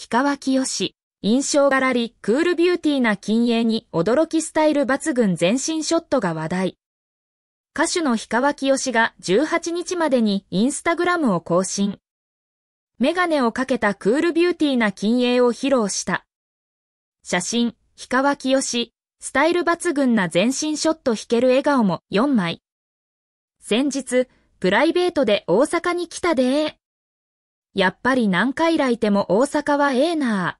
氷川きよし、印象がらりクールビューティーな禁煙に驚きスタイル抜群全身ショットが話題。歌手の氷川きよしが18日までにインスタグラムを更新。メガネをかけたクールビューティーな禁煙を披露した。写真、氷川きよし、スタイル抜群な全身ショット弾ける笑顔も4枚。先日、プライベートで大阪に来たでやっぱり何回来ても大阪はええな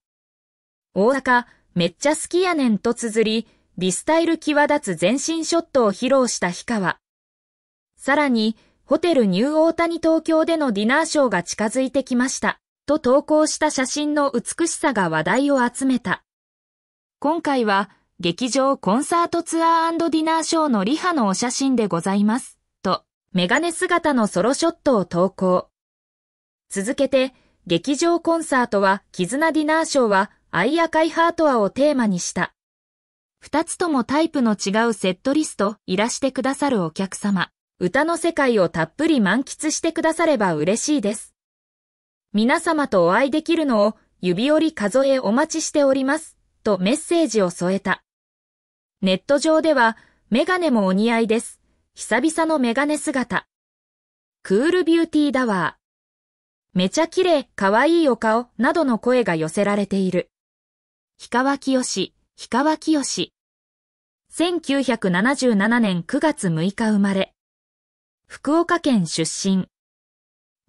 大阪、めっちゃ好きやねんと綴り、リスタイル際立つ全身ショットを披露した氷川。さらに、ホテルニューオータニ東京でのディナーショーが近づいてきました。と投稿した写真の美しさが話題を集めた。今回は、劇場コンサートツアーディナーショーのリハのお写真でございます。と、メガネ姿のソロショットを投稿。続けて、劇場コンサートは、絆ディナーショーは、愛赤いハートアをテーマにした。二つともタイプの違うセットリスト、いらしてくださるお客様。歌の世界をたっぷり満喫してくだされば嬉しいです。皆様とお会いできるのを指折り数えお待ちしております、とメッセージを添えた。ネット上では、メガネもお似合いです。久々のメガネ姿。クールビューティーダワー。めちゃ綺麗、かわいいお顔、などの声が寄せられている。氷川きよし、氷川きよし。1977年9月6日生まれ。福岡県出身。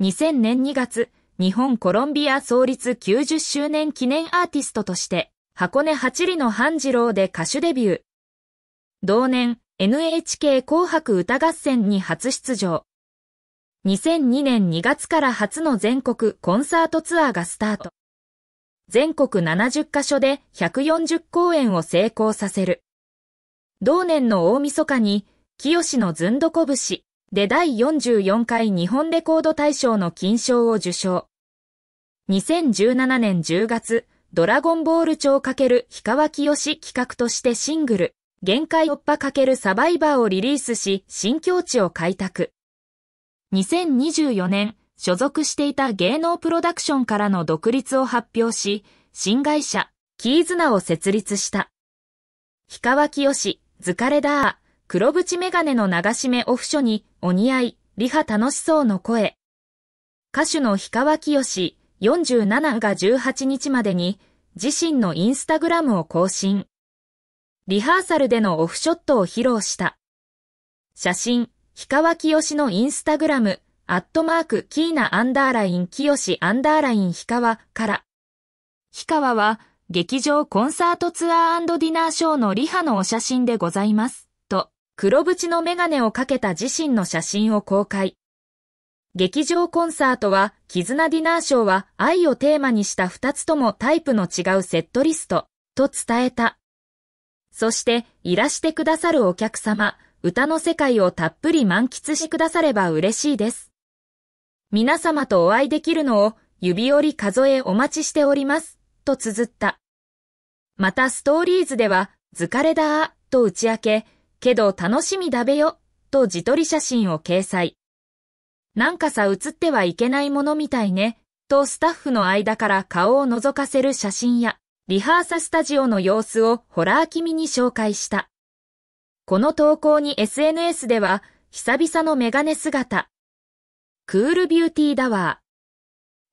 2000年2月、日本コロンビア創立90周年記念アーティストとして、箱根八里の半次郎で歌手デビュー。同年、NHK 紅白歌合戦に初出場。2002年2月から初の全国コンサートツアーがスタート。全国70カ所で140公演を成功させる。同年の大晦日に、清のずんどこ節で第44回日本レコード大賞の金賞を受賞。2017年10月、ドラゴンボール超×氷川清し企画としてシングル、限界突破×サバイバーをリリースし、新境地を開拓。2024年、所属していた芸能プロダクションからの独立を発表し、新会社、キーズナを設立した。氷川清し、ズカレダー、黒縁メガネの流し目オフショに、お似合い、リハ楽しそうの声。歌手の氷川清よし、47が18日までに、自身のインスタグラムを更新。リハーサルでのオフショットを披露した。写真、氷川きよしのインスタグラム、アットマーク、キーナアンダーライン、きよしアンダーライン、氷川から。氷川は、劇場コンサートツアーディナーショーのリハのお写真でございます。と、黒縁のメガネをかけた自身の写真を公開。劇場コンサートは、絆ディナーショーは愛をテーマにした二つともタイプの違うセットリスト、と伝えた。そして、いらしてくださるお客様、歌の世界をたっぷり満喫してくだされば嬉しいです。皆様とお会いできるのを指折り数えお待ちしております、と綴った。またストーリーズでは、疲れだー、と打ち明け、けど楽しみだべよ、と自撮り写真を掲載。なんかさ写ってはいけないものみたいね、とスタッフの間から顔を覗かせる写真や、リハーサスタジオの様子をホラー気味に紹介した。この投稿に SNS では、久々のメガネ姿。クールビューティーだわ。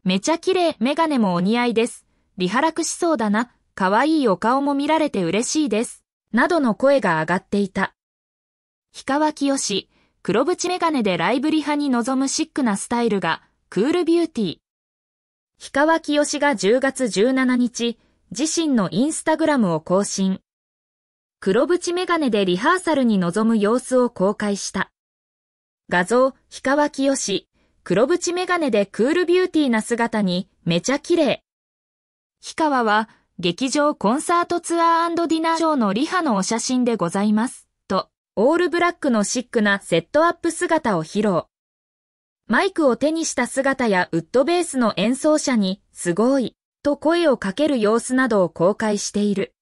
めちゃ綺麗、メガネもお似合いです。リハクしそうだな、可愛いお顔も見られて嬉しいです。などの声が上がっていた。氷川きよし、黒縁メガネでライブリハに臨むシックなスタイルが、クールビューティー。氷川きよしが10月17日、自身のインスタグラムを更新。黒縁メガネでリハーサルに臨む様子を公開した。画像、氷川きよし、黒縁メガネでクールビューティーな姿にめちゃ綺麗。氷川は劇場コンサートツアーディナーショーのリハのお写真でございます。と、オールブラックのシックなセットアップ姿を披露。マイクを手にした姿やウッドベースの演奏者に、すごい、と声をかける様子などを公開している。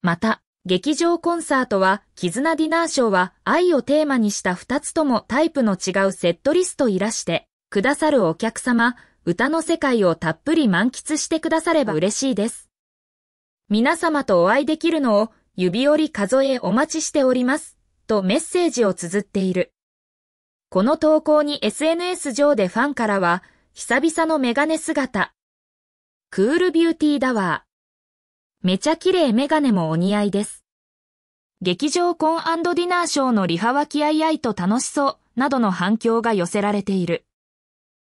また、劇場コンサートは、絆ディナーショーは、愛をテーマにした2つともタイプの違うセットリストいらして、くださるお客様、歌の世界をたっぷり満喫してくだされば嬉しいです。皆様とお会いできるのを指折り数えお待ちしております、とメッセージを綴っている。この投稿に SNS 上でファンからは、久々のメガネ姿、クールビューティーダワー。めちゃ綺麗メガネもお似合いです。劇場コンディナーショーのリハは気合い合いと楽しそうなどの反響が寄せられている。